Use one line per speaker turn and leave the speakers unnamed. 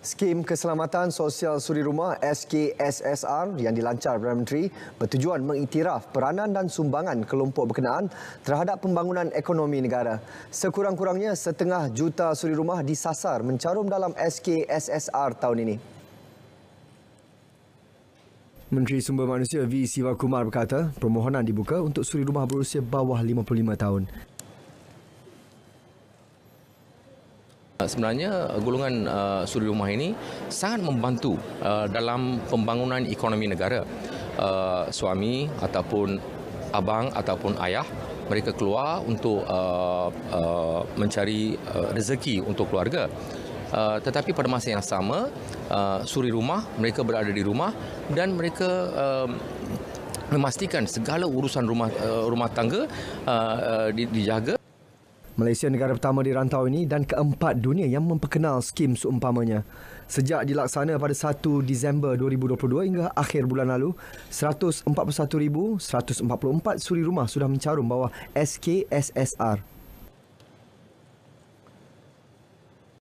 Skim Keselamatan Sosial Suri Rumah SKSSR yang dilancar Perdana Menteri bertujuan mengiktiraf peranan dan sumbangan kelompok berkenaan terhadap pembangunan ekonomi negara. Sekurang-kurangnya setengah juta suri rumah disasar mencarum dalam SKSSR tahun ini. Menteri Sumber Manusia V. Sivakumar berkata, permohonan dibuka untuk suri rumah berusia bawah 55 tahun.
Ah, sebenarnya ah, golongan uh, suri rumah ini sangat membantu uh, dalam pembangunan ekonomi negara. Uh, suami ataupun abang ataupun ayah mereka keluar untuk uh, uh, mencari uh, rezeki untuk keluarga. Uh, tetapi pada masa yang sama uh, suri rumah mereka berada di rumah dan mereka uh, memastikan segala urusan rumah uh, rumah tangga uh, uh, dijaga
Malaysia negara pertama di rantau ini dan keempat dunia yang memperkenal skim seumpamanya. Sejak dilaksana pada 1 Disember 2022 hingga akhir bulan lalu, 141,144 suri rumah sudah mencarum bawah SKSSR.